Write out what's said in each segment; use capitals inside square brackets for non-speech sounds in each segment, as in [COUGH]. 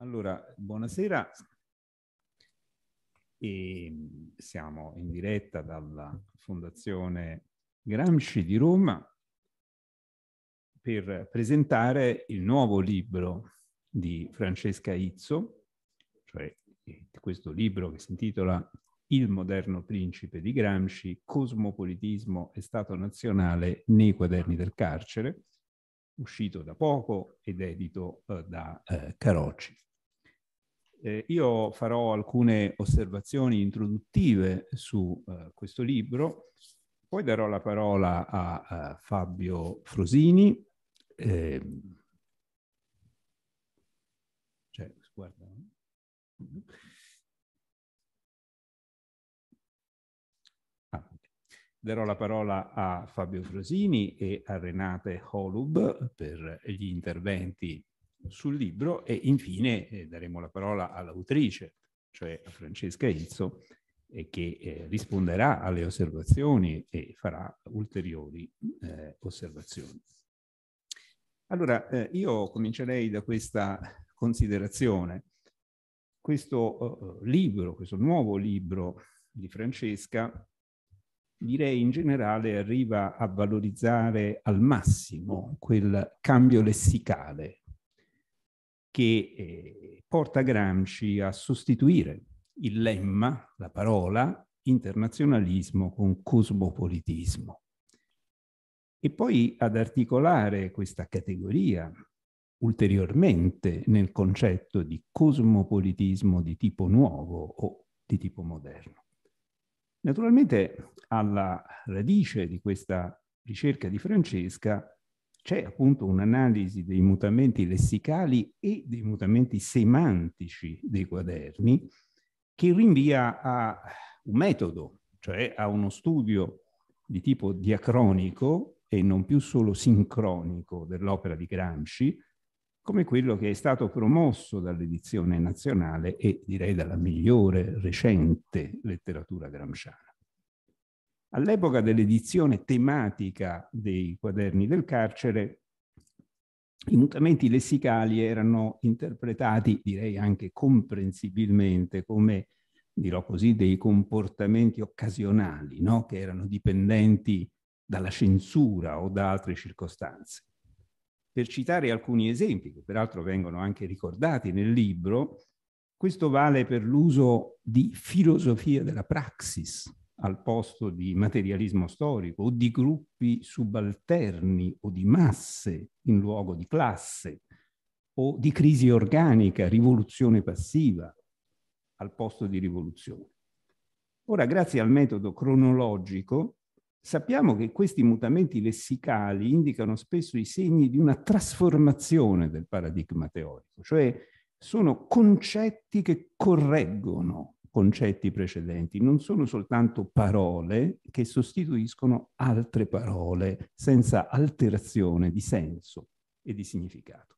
Allora, buonasera. E siamo in diretta dalla Fondazione Gramsci di Roma per presentare il nuovo libro di Francesca Izzo, cioè eh, questo libro che si intitola Il moderno principe di Gramsci, Cosmopolitismo e Stato nazionale nei quaderni del carcere, uscito da poco ed edito eh, da eh, Carocci. Eh, io farò alcune osservazioni introduttive su eh, questo libro, poi darò la parola a, a Fabio Frosini. Eh, cioè, guarda. Mm-hmm. Ah, darò la parola a Fabio Frosini e a Renate Holub per gli interventi sul libro e infine eh, daremo la parola all'autrice, cioè a Francesca Izzo, eh, che eh, risponderà alle osservazioni e farà ulteriori eh, osservazioni. Allora, eh, io comincerei da questa considerazione. Questo eh, libro, questo nuovo libro di Francesca, direi in generale arriva a valorizzare al massimo quel cambio lessicale che eh, porta Gramsci a sostituire il lemma, la parola, internazionalismo con cosmopolitismo. E poi ad articolare questa categoria ulteriormente nel concetto di cosmopolitismo di tipo nuovo o di tipo moderno. Naturalmente alla radice di questa ricerca di Francesca c'è appunto un'analisi dei mutamenti lessicali e dei mutamenti semantici dei quaderni che rinvia a un metodo, cioè a uno studio di tipo diacronico e non più solo sincronico dell'opera di Gramsci, come quello che è stato promosso dall'edizione nazionale e direi dalla migliore recente letteratura gramsciana. All'epoca dell'edizione tematica dei quaderni del carcere, i mutamenti lessicali erano interpretati, direi anche comprensibilmente, come, dirò così, dei comportamenti occasionali, no? che erano dipendenti dalla censura o da altre circostanze. Per citare alcuni esempi, che peraltro vengono anche ricordati nel libro, questo vale per l'uso di filosofia della praxis, al posto di materialismo storico o di gruppi subalterni o di masse in luogo di classe o di crisi organica, rivoluzione passiva al posto di rivoluzione. Ora, grazie al metodo cronologico, sappiamo che questi mutamenti lessicali indicano spesso i segni di una trasformazione del paradigma teorico, cioè sono concetti che correggono concetti precedenti, non sono soltanto parole che sostituiscono altre parole senza alterazione di senso e di significato.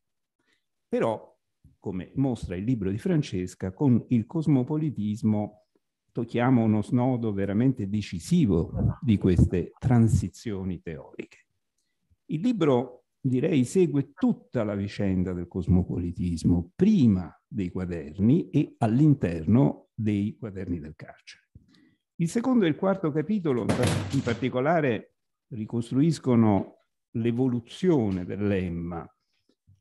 Però, come mostra il libro di Francesca, con il cosmopolitismo tocchiamo uno snodo veramente decisivo di queste transizioni teoriche. Il libro direi segue tutta la vicenda del cosmopolitismo prima dei quaderni e all'interno dei quaderni del carcere. Il secondo e il quarto capitolo in particolare ricostruiscono l'evoluzione del lemma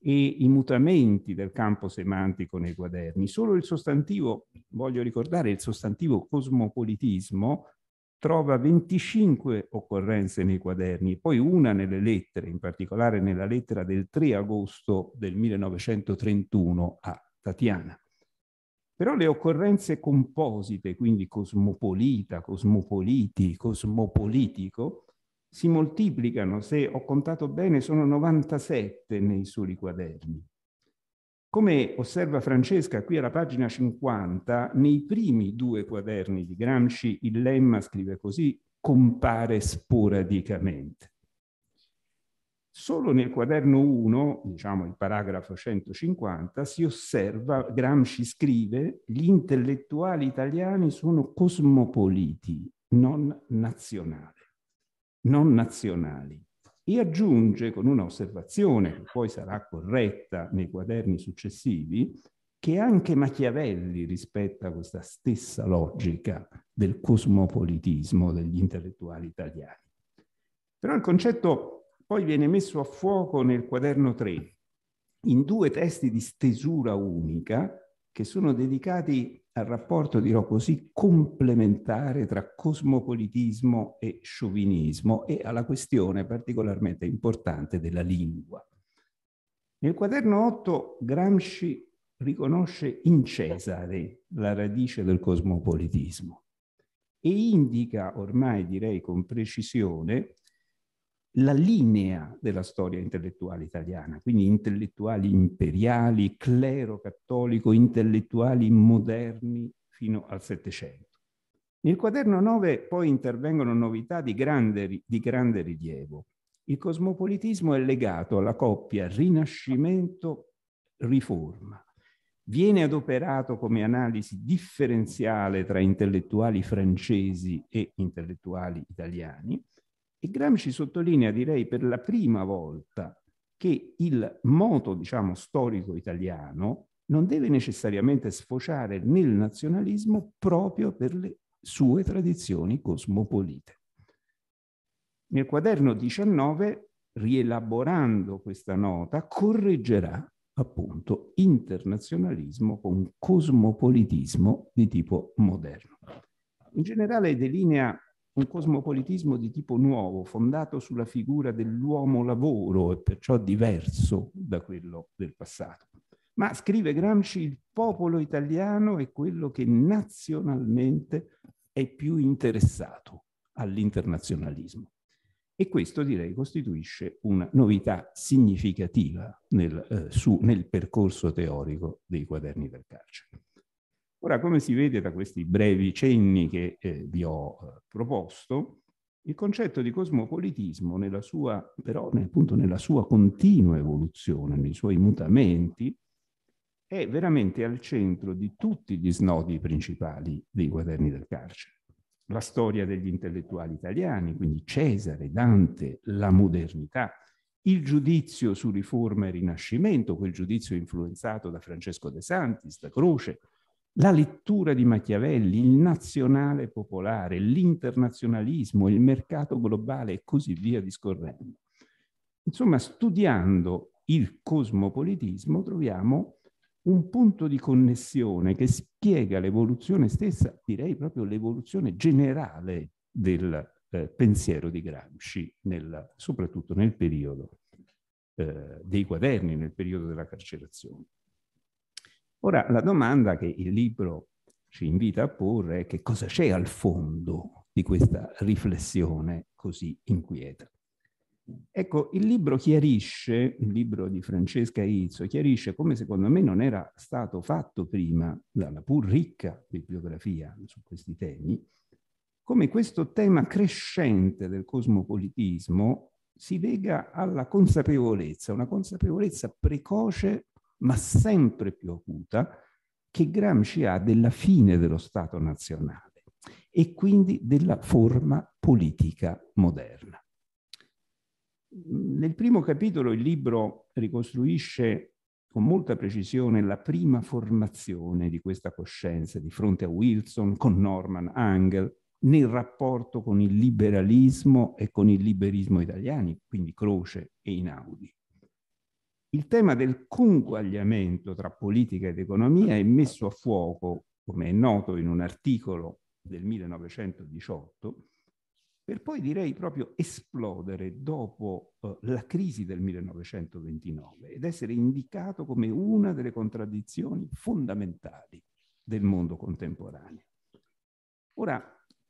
e i mutamenti del campo semantico nei quaderni. Solo il sostantivo, voglio ricordare, il sostantivo cosmopolitismo trova 25 occorrenze nei quaderni, poi una nelle lettere, in particolare nella lettera del 3 agosto del 1931 a Tatiana. Però le occorrenze composite, quindi cosmopolita, cosmopoliti, cosmopolitico, si moltiplicano, se ho contato bene, sono 97 nei soli quaderni. Come osserva Francesca qui alla pagina 50, nei primi due quaderni di Gramsci il lemma, scrive così, compare sporadicamente. Solo nel quaderno 1, diciamo il paragrafo 150, si osserva, Gramsci scrive, gli intellettuali italiani sono cosmopoliti, non nazionali. Non nazionali e aggiunge con una osservazione che poi sarà corretta nei quaderni successivi, che anche Machiavelli rispetta questa stessa logica del cosmopolitismo degli intellettuali italiani. Però il concetto poi viene messo a fuoco nel quaderno 3, in due testi di stesura unica, che sono dedicati al rapporto, dirò così, complementare tra cosmopolitismo e sciovinismo e alla questione particolarmente importante della lingua. Nel quaderno 8 Gramsci riconosce in Cesare la radice del cosmopolitismo e indica ormai direi con precisione la linea della storia intellettuale italiana, quindi intellettuali imperiali, clero cattolico, intellettuali moderni fino al Settecento. Nel quaderno 9 poi intervengono novità di grande, di grande rilievo. Il cosmopolitismo è legato alla coppia rinascimento-riforma. Viene adoperato come analisi differenziale tra intellettuali francesi e intellettuali italiani e Gramsci sottolinea, direi, per la prima volta che il moto, diciamo, storico italiano non deve necessariamente sfociare nel nazionalismo proprio per le sue tradizioni cosmopolite. Nel quaderno 19, rielaborando questa nota, correggerà appunto internazionalismo con cosmopolitismo di tipo moderno. In generale delinea un cosmopolitismo di tipo nuovo, fondato sulla figura dell'uomo lavoro e perciò diverso da quello del passato. Ma scrive Gramsci, il popolo italiano è quello che nazionalmente è più interessato all'internazionalismo. E questo direi costituisce una novità significativa nel, eh, su, nel percorso teorico dei quaderni del carcere. Ora, come si vede da questi brevi cenni che eh, vi ho eh, proposto, il concetto di cosmopolitismo, nella sua, però appunto nella sua continua evoluzione, nei suoi mutamenti, è veramente al centro di tutti gli snodi principali dei quaderni del carcere. La storia degli intellettuali italiani, quindi Cesare, Dante, la modernità, il giudizio su riforma e rinascimento, quel giudizio influenzato da Francesco De Santis, da Croce, la lettura di Machiavelli, il nazionale popolare, l'internazionalismo, il mercato globale e così via discorrendo. Insomma, studiando il cosmopolitismo troviamo un punto di connessione che spiega l'evoluzione stessa, direi proprio l'evoluzione generale del eh, pensiero di Gramsci, nel, soprattutto nel periodo eh, dei quaderni, nel periodo della carcerazione. Ora, la domanda che il libro ci invita a porre è che cosa c'è al fondo di questa riflessione così inquieta. Ecco, il libro chiarisce, il libro di Francesca Izzo, chiarisce come secondo me non era stato fatto prima dalla pur ricca bibliografia su questi temi, come questo tema crescente del cosmopolitismo si lega alla consapevolezza, una consapevolezza precoce ma sempre più acuta, che Gramsci ha della fine dello Stato nazionale e quindi della forma politica moderna. Nel primo capitolo il libro ricostruisce con molta precisione la prima formazione di questa coscienza di fronte a Wilson, con Norman Angel, nel rapporto con il liberalismo e con il liberismo italiani, quindi Croce e Inaudi. Il tema del conguagliamento tra politica ed economia è messo a fuoco, come è noto in un articolo del 1918, per poi direi proprio esplodere dopo eh, la crisi del 1929 ed essere indicato come una delle contraddizioni fondamentali del mondo contemporaneo. Ora,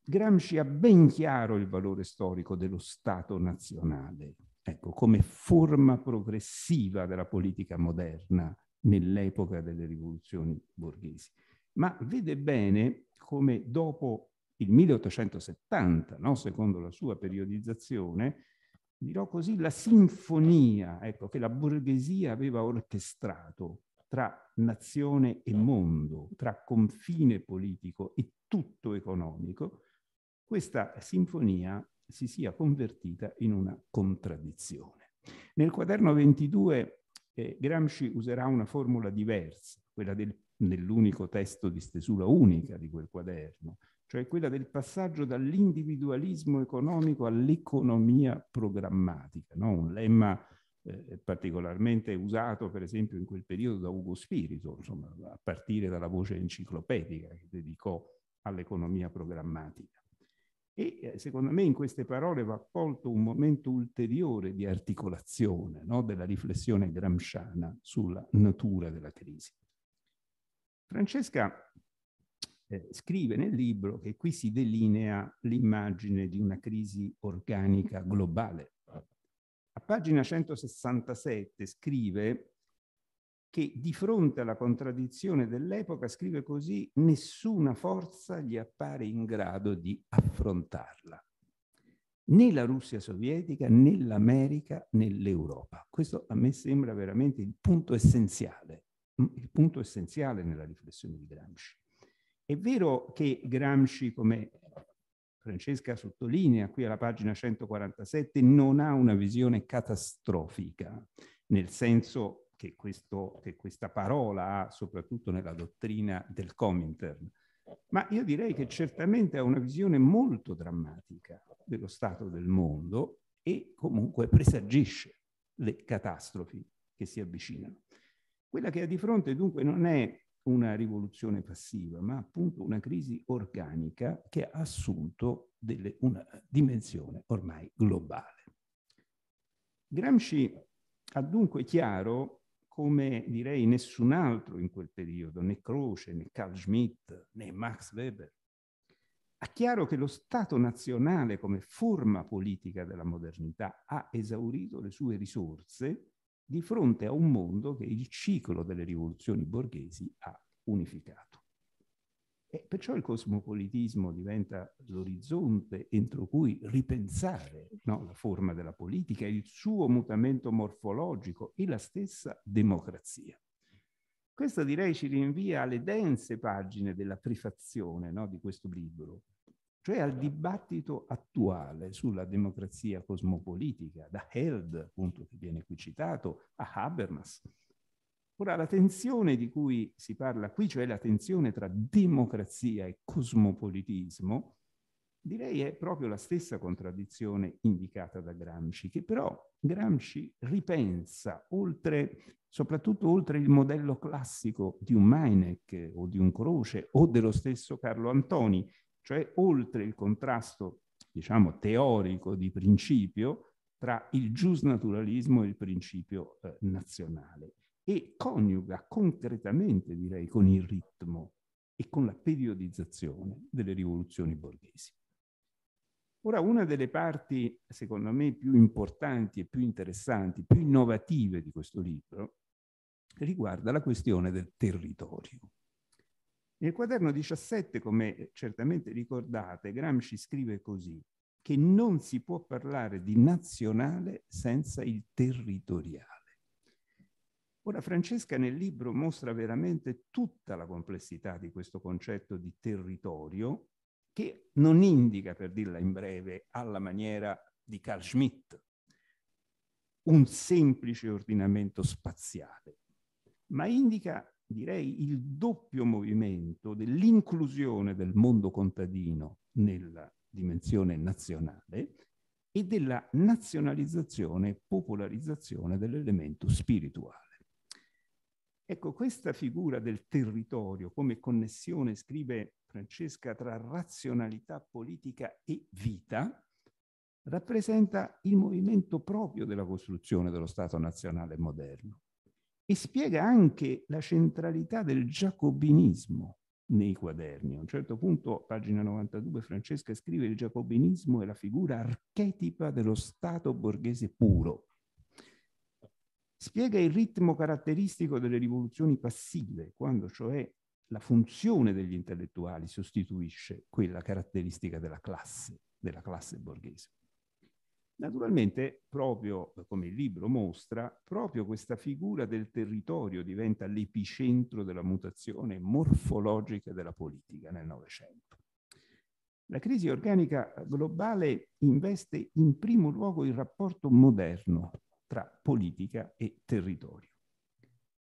Gramsci ha ben chiaro il valore storico dello Stato nazionale ecco, come forma progressiva della politica moderna nell'epoca delle rivoluzioni borghesi. Ma vede bene come dopo il 1870, no, secondo la sua periodizzazione, dirò così, la sinfonia ecco, che la borghesia aveva orchestrato tra nazione e mondo, tra confine politico e tutto economico, questa sinfonia si sia convertita in una contraddizione. Nel quaderno 22 eh, Gramsci userà una formula diversa, quella del, nell'unico testo di stesura unica di quel quaderno, cioè quella del passaggio dall'individualismo economico all'economia programmatica, no? un lemma eh, particolarmente usato per esempio in quel periodo da Ugo Spirito, insomma, a partire dalla voce enciclopedica che dedicò all'economia programmatica. E eh, secondo me in queste parole va colto un momento ulteriore di articolazione no, della riflessione gramsciana sulla natura della crisi. Francesca eh, scrive nel libro che qui si delinea l'immagine di una crisi organica globale. A pagina 167 scrive che di fronte alla contraddizione dell'epoca scrive così, nessuna forza gli appare in grado di affrontarla. Né la Russia sovietica, né l'America, né l'Europa. Questo a me sembra veramente il punto essenziale, mm, il punto essenziale nella riflessione di Gramsci. È vero che Gramsci, come Francesca sottolinea qui alla pagina 147, non ha una visione catastrofica, nel senso che, questo, che questa parola ha soprattutto nella dottrina del Comintern, ma io direi che certamente ha una visione molto drammatica dello stato del mondo e comunque presagisce le catastrofi che si avvicinano. Quella che ha di fronte dunque non è una rivoluzione passiva, ma appunto una crisi organica che ha assunto delle, una dimensione ormai globale. Gramsci ha dunque chiaro come direi nessun altro in quel periodo, né Croce, né Carl Schmitt, né Max Weber. È chiaro che lo Stato nazionale come forma politica della modernità ha esaurito le sue risorse di fronte a un mondo che il ciclo delle rivoluzioni borghesi ha unificato. E perciò il cosmopolitismo diventa l'orizzonte entro cui ripensare no, la forma della politica, il suo mutamento morfologico e la stessa democrazia. Questo direi ci rinvia alle dense pagine della prefazione no, di questo libro, cioè al dibattito attuale sulla democrazia cosmopolitica, da Held, appunto, che viene qui citato, a Habermas, Ora, la tensione di cui si parla qui, cioè la tensione tra democrazia e cosmopolitismo, direi è proprio la stessa contraddizione indicata da Gramsci, che però Gramsci ripensa oltre, soprattutto oltre il modello classico di un Meinec o di un Croce o dello stesso Carlo Antoni, cioè oltre il contrasto, diciamo, teorico di principio tra il giusnaturalismo e il principio eh, nazionale e coniuga concretamente, direi, con il ritmo e con la periodizzazione delle rivoluzioni borghesi. Ora, una delle parti, secondo me, più importanti e più interessanti, più innovative di questo libro, riguarda la questione del territorio. Nel quaderno 17, come certamente ricordate, Gramsci scrive così, che non si può parlare di nazionale senza il territoriale. Ora Francesca nel libro mostra veramente tutta la complessità di questo concetto di territorio che non indica, per dirla in breve, alla maniera di Carl Schmitt, un semplice ordinamento spaziale, ma indica, direi, il doppio movimento dell'inclusione del mondo contadino nella dimensione nazionale e della nazionalizzazione e popolarizzazione dell'elemento spirituale. Ecco, questa figura del territorio come connessione, scrive Francesca, tra razionalità politica e vita, rappresenta il movimento proprio della costruzione dello Stato nazionale moderno e spiega anche la centralità del giacobinismo nei quaderni. A un certo punto, pagina 92, Francesca scrive il giacobinismo è la figura archetipa dello Stato borghese puro, spiega il ritmo caratteristico delle rivoluzioni passive, quando cioè la funzione degli intellettuali sostituisce quella caratteristica della classe, della classe borghese. Naturalmente, proprio come il libro mostra, proprio questa figura del territorio diventa l'epicentro della mutazione morfologica della politica nel Novecento. La crisi organica globale investe in primo luogo il rapporto moderno tra politica e territorio.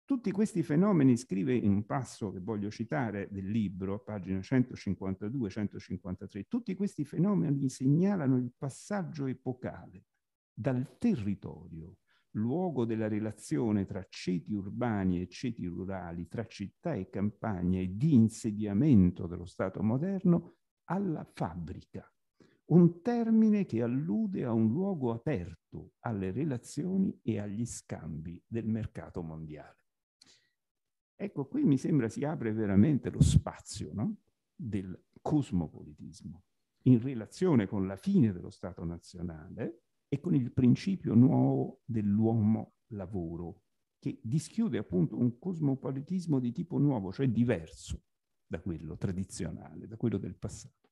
Tutti questi fenomeni, scrive in un passo che voglio citare del libro, pagina 152-153, tutti questi fenomeni segnalano il passaggio epocale dal territorio, luogo della relazione tra ceti urbani e ceti rurali, tra città e campagna e di insediamento dello Stato moderno, alla fabbrica, un termine che allude a un luogo aperto alle relazioni e agli scambi del mercato mondiale. Ecco, qui mi sembra si apre veramente lo spazio no? del cosmopolitismo in relazione con la fine dello Stato nazionale e con il principio nuovo dell'uomo lavoro, che dischiude appunto un cosmopolitismo di tipo nuovo, cioè diverso da quello tradizionale, da quello del passato.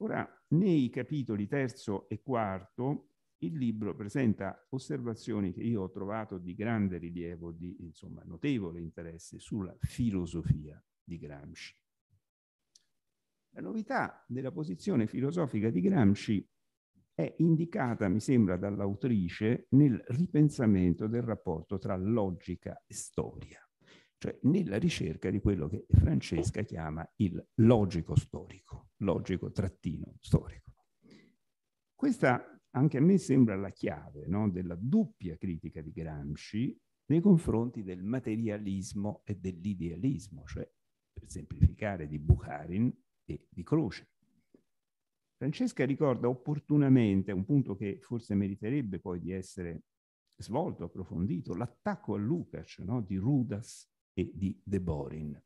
Ora, nei capitoli terzo e quarto, il libro presenta osservazioni che io ho trovato di grande rilievo, di insomma, notevole interesse sulla filosofia di Gramsci. La novità della posizione filosofica di Gramsci è indicata, mi sembra, dall'autrice nel ripensamento del rapporto tra logica e storia, cioè nella ricerca di quello che Francesca chiama il logico storico logico trattino storico. Questa anche a me sembra la chiave no, della doppia critica di Gramsci nei confronti del materialismo e dell'idealismo, cioè per semplificare di Bukharin e di Croce. Francesca ricorda opportunamente un punto che forse meriterebbe poi di essere svolto, approfondito, l'attacco a Lukács no, di Rudas e di De Borin.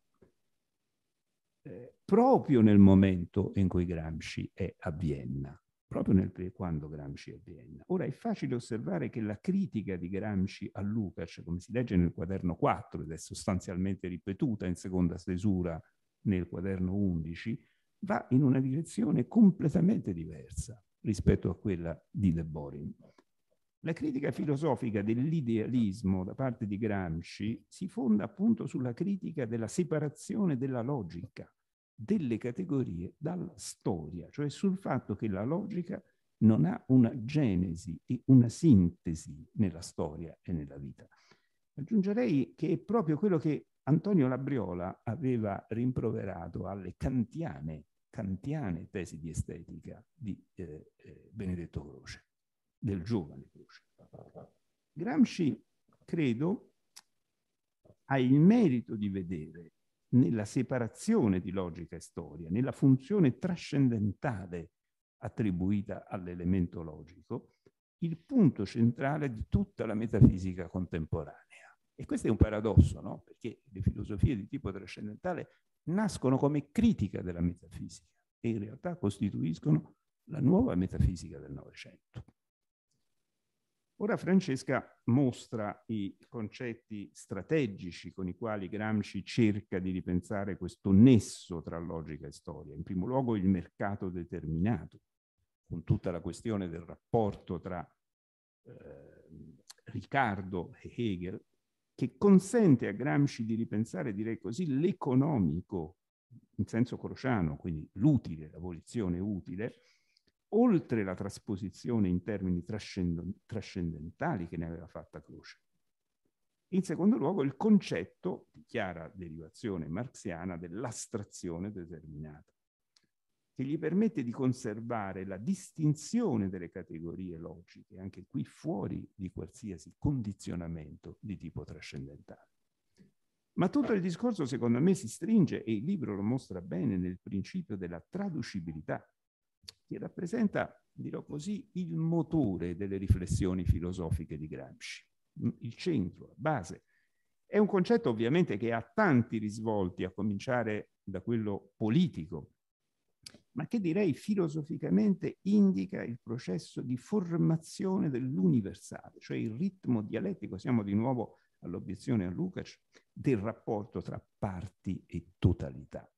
Eh, proprio nel momento in cui Gramsci è a Vienna, proprio nel, quando Gramsci è a Vienna. Ora è facile osservare che la critica di Gramsci a Lukács, come si legge nel quaderno 4 ed è sostanzialmente ripetuta in seconda stesura nel quaderno 11, va in una direzione completamente diversa rispetto a quella di De Boring. La critica filosofica dell'idealismo da parte di Gramsci si fonda appunto sulla critica della separazione della logica delle categorie dalla storia, cioè sul fatto che la logica non ha una genesi e una sintesi nella storia e nella vita. Aggiungerei che è proprio quello che Antonio Labriola aveva rimproverato alle kantiane, kantiane tesi di estetica di eh, eh, Benedetto Croce del giovane Croce. Gramsci, credo, ha il merito di vedere nella separazione di logica e storia, nella funzione trascendentale attribuita all'elemento logico, il punto centrale di tutta la metafisica contemporanea. E questo è un paradosso, no? perché le filosofie di tipo trascendentale nascono come critica della metafisica e in realtà costituiscono la nuova metafisica del Novecento. Ora Francesca mostra i concetti strategici con i quali Gramsci cerca di ripensare questo nesso tra logica e storia. In primo luogo il mercato determinato, con tutta la questione del rapporto tra eh, Riccardo e Hegel, che consente a Gramsci di ripensare, direi così, l'economico in senso crociano, quindi l'utile, l'abolizione utile, oltre la trasposizione in termini trascendentali che ne aveva fatta Croce. In secondo luogo il concetto di chiara derivazione marxiana dell'astrazione determinata, che gli permette di conservare la distinzione delle categorie logiche, anche qui fuori di qualsiasi condizionamento di tipo trascendentale. Ma tutto il discorso secondo me si stringe, e il libro lo mostra bene, nel principio della traducibilità che rappresenta, dirò così, il motore delle riflessioni filosofiche di Gramsci, il centro, la base. È un concetto ovviamente che ha tanti risvolti, a cominciare da quello politico, ma che direi filosoficamente indica il processo di formazione dell'universale, cioè il ritmo dialettico, siamo di nuovo all'obiezione a Lukács, del rapporto tra parti e totalità.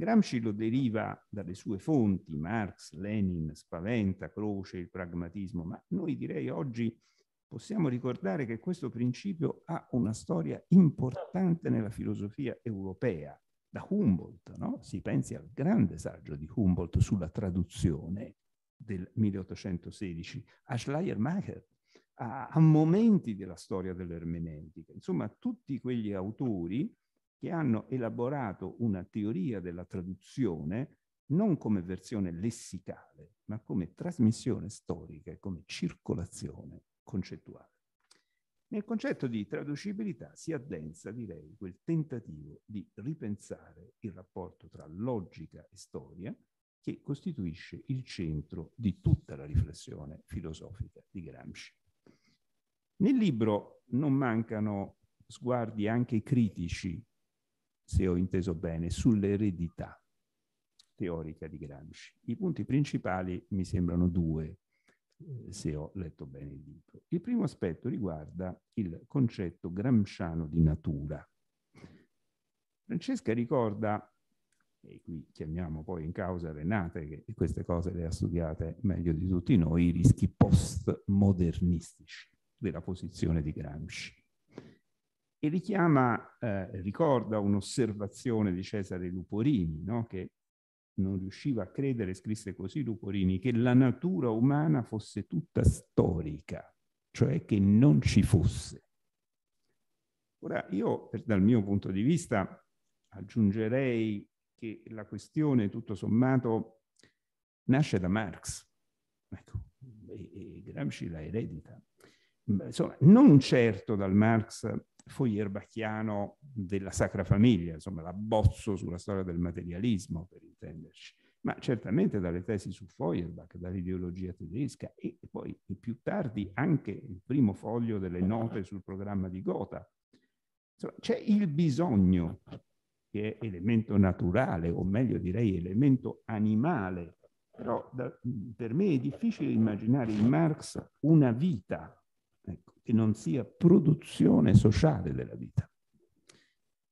Gramsci lo deriva dalle sue fonti, Marx, Lenin, Spaventa, Croce, il pragmatismo, ma noi direi oggi possiamo ricordare che questo principio ha una storia importante nella filosofia europea, da Humboldt, no? si pensi al grande saggio di Humboldt sulla traduzione del 1816, a Schleiermacher, a, a momenti della storia dell'ermeneutica, insomma tutti quegli autori che hanno elaborato una teoria della traduzione non come versione lessicale, ma come trasmissione storica e come circolazione concettuale. Nel concetto di traducibilità si addensa, direi, quel tentativo di ripensare il rapporto tra logica e storia che costituisce il centro di tutta la riflessione filosofica di Gramsci. Nel libro non mancano sguardi anche critici se ho inteso bene, sull'eredità teorica di Gramsci. I punti principali mi sembrano due, eh, se ho letto bene il libro. Il primo aspetto riguarda il concetto gramsciano di natura. Francesca ricorda, e qui chiamiamo poi in causa Renate, che queste cose le ha studiate meglio di tutti noi, i rischi postmodernistici della posizione di Gramsci e richiama, eh, ricorda un'osservazione di Cesare Luporini, no? che non riusciva a credere, scrisse così Luporini, che la natura umana fosse tutta storica, cioè che non ci fosse. Ora io, per, dal mio punto di vista, aggiungerei che la questione, tutto sommato, nasce da Marx. Ecco, e, e Gramsci la eredita. Insomma, non certo dal Marx Feuerbachiano della Sacra Famiglia, insomma l'abbozzo sulla storia del materialismo, per intenderci, ma certamente dalle tesi su Feuerbach, dall'ideologia tedesca e poi più tardi anche il primo foglio delle note sul programma di Gotha. C'è il bisogno, che è elemento naturale, o meglio direi elemento animale, però da, per me è difficile immaginare in Marx una vita ecco, che non sia produzione sociale della vita.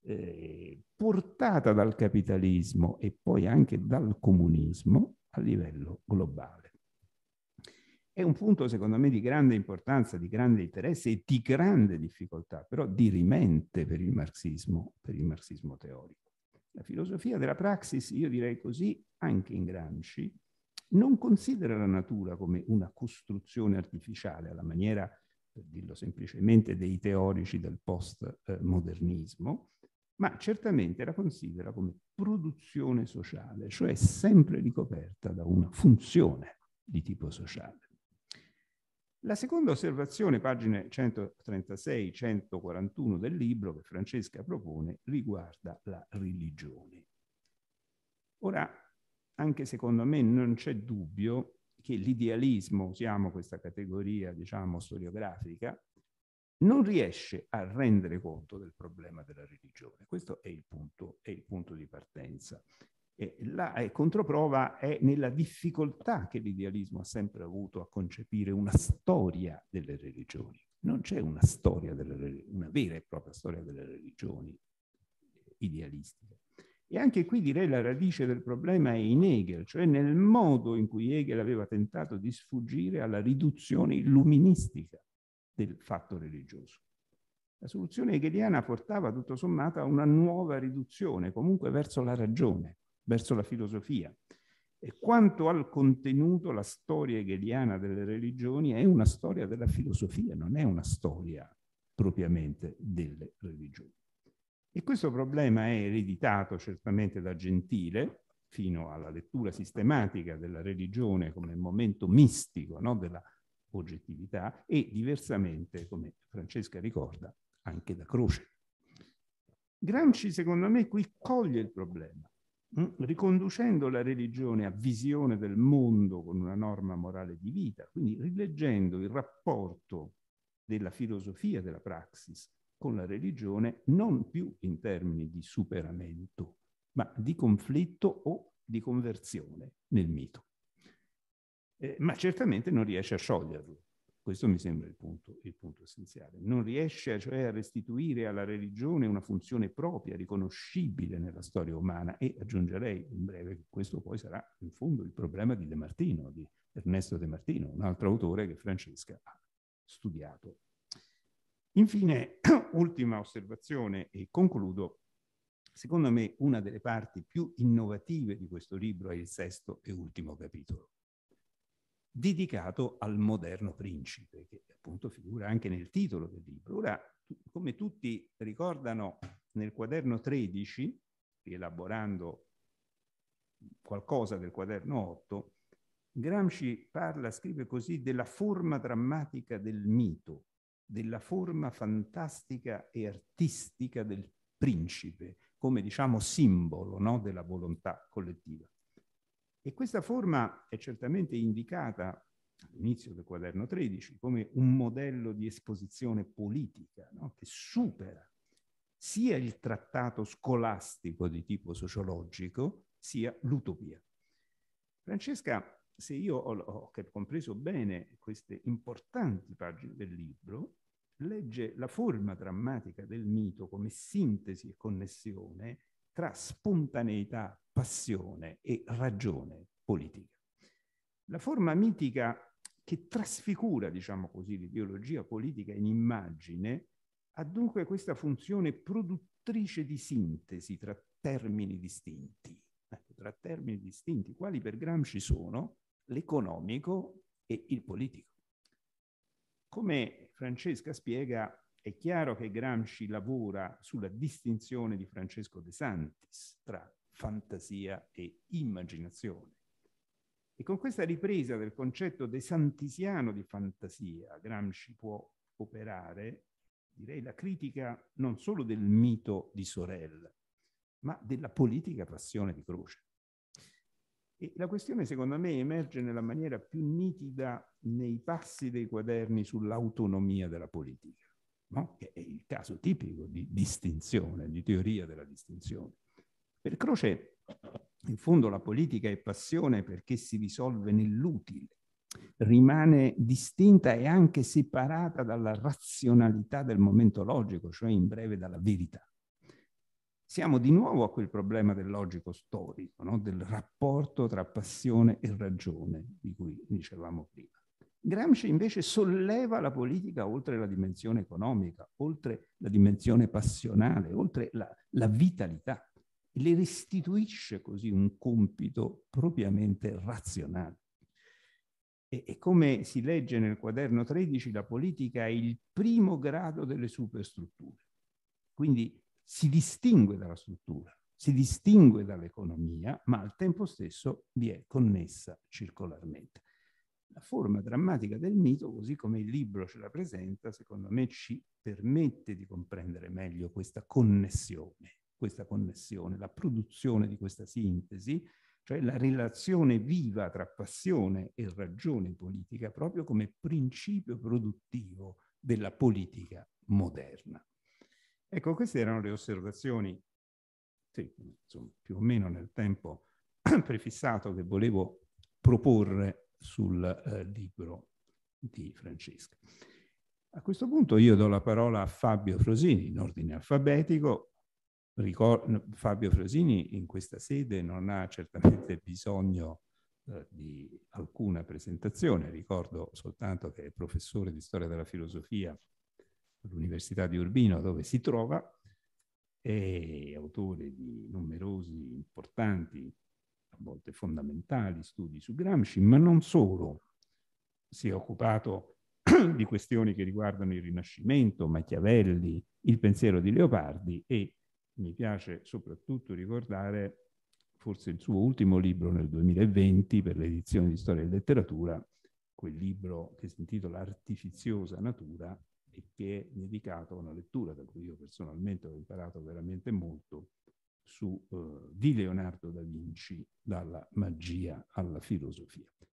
Eh, portata dal capitalismo e poi anche dal comunismo a livello globale. È un punto secondo me di grande importanza, di grande interesse e di grande difficoltà, però dirimente per il marxismo, per il marxismo teorico. La filosofia della praxis, io direi così, anche in Gramsci, non considera la natura come una costruzione artificiale alla maniera per dirlo semplicemente, dei teorici del postmodernismo, ma certamente la considera come produzione sociale, cioè sempre ricoperta da una funzione di tipo sociale. La seconda osservazione, pagine 136-141 del libro che Francesca propone, riguarda la religione. Ora, anche secondo me non c'è dubbio che l'idealismo, usiamo questa categoria diciamo storiografica, non riesce a rendere conto del problema della religione. Questo è il punto, è il punto di partenza. E la controprova è nella difficoltà che l'idealismo ha sempre avuto a concepire una storia delle religioni. Non c'è una storia delle, una vera e propria storia delle religioni idealistiche. E anche qui direi la radice del problema è in Hegel, cioè nel modo in cui Hegel aveva tentato di sfuggire alla riduzione illuministica del fatto religioso. La soluzione hegeliana portava tutto sommato a una nuova riduzione, comunque verso la ragione, verso la filosofia. E quanto al contenuto, la storia hegeliana delle religioni è una storia della filosofia, non è una storia propriamente delle religioni. E questo problema è ereditato certamente da Gentile, fino alla lettura sistematica della religione come momento mistico no? della oggettività e diversamente, come Francesca ricorda, anche da Croce. Gramsci, secondo me, qui coglie il problema, mh? Mm, riconducendo la religione a visione del mondo con una norma morale di vita, quindi rileggendo il rapporto della filosofia della praxis con la religione non più in termini di superamento, ma di conflitto o di conversione nel mito. Eh, ma certamente non riesce a scioglierlo. Questo mi sembra il punto, il punto essenziale. Non riesce cioè a restituire alla religione una funzione propria, riconoscibile nella storia umana e aggiungerei in breve che questo poi sarà in fondo il problema di De Martino, di Ernesto De Martino, un altro autore che Francesca ha studiato Infine, [CLEARS THROAT] ultima osservazione e concludo. Secondo me una delle parti più innovative di questo libro è il sesto e ultimo capitolo, dedicato al moderno principe, che appunto figura anche nel titolo del libro. Ora, come tutti ricordano, nel quaderno 13, rielaborando qualcosa del quaderno 8, Gramsci parla, scrive così, della forma drammatica del mito, della forma fantastica e artistica del principe, come diciamo simbolo no, della volontà collettiva. E questa forma è certamente indicata all'inizio del quaderno 13 come un modello di esposizione politica no, che supera sia il trattato scolastico di tipo sociologico sia l'utopia. Francesca se io ho, ho compreso bene queste importanti pagine del libro, legge la forma drammatica del mito come sintesi e connessione tra spontaneità, passione e ragione politica. La forma mitica che trasfigura, diciamo così, l'ideologia politica in immagine, ha dunque questa funzione produttrice di sintesi tra termini distinti. Ecco, tra termini distinti, quali per Gramsci sono l'economico e il politico. Come Francesca spiega, è chiaro che Gramsci lavora sulla distinzione di Francesco De Santis tra fantasia e immaginazione. E con questa ripresa del concetto de santisiano di fantasia, Gramsci può operare, direi, la critica non solo del mito di Sorella, ma della politica passione di Croce. E la questione, secondo me, emerge nella maniera più nitida nei passi dei quaderni sull'autonomia della politica, no? che è il caso tipico di distinzione, di teoria della distinzione. Per Croce, in fondo, la politica è passione perché si risolve nell'utile, rimane distinta e anche separata dalla razionalità del momento logico, cioè in breve dalla verità siamo di nuovo a quel problema del logico storico, no? del rapporto tra passione e ragione di cui dicevamo prima. Gramsci invece solleva la politica oltre la dimensione economica, oltre la dimensione passionale, oltre la, la vitalità, e le restituisce così un compito propriamente razionale. E, e, come si legge nel quaderno 13, la politica è il primo grado delle superstrutture. Quindi si distingue dalla struttura, si distingue dall'economia, ma al tempo stesso vi è connessa circolarmente. La forma drammatica del mito, così come il libro ce la presenta, secondo me ci permette di comprendere meglio questa connessione, questa connessione, la produzione di questa sintesi, cioè la relazione viva tra passione e ragione politica proprio come principio produttivo della politica moderna. Ecco, queste erano le osservazioni, sì, insomma, più o meno nel tempo [CLEARS THROAT] prefissato che volevo proporre sul eh, libro di Francesca. A questo punto io do la parola a Fabio Frosini in ordine alfabetico. Ricor Fabio Frosini in questa sede non ha certamente bisogno eh, di alcuna presentazione, ricordo soltanto che è professore di storia della filosofia all'Università di Urbino dove si trova, è autore di numerosi importanti, a volte fondamentali, studi su Gramsci, ma non solo. Si è occupato [CLEARS THROAT] di questioni che riguardano il Rinascimento, Machiavelli, il pensiero di Leopardi e mi piace soprattutto ricordare forse il suo ultimo libro nel 2020 per l'edizione di Storia e Letteratura, quel libro che si intitola Artificiosa Natura, e che è dedicato a una lettura da cui io personalmente ho imparato veramente molto su, eh, di Leonardo da Vinci dalla magia alla filosofia.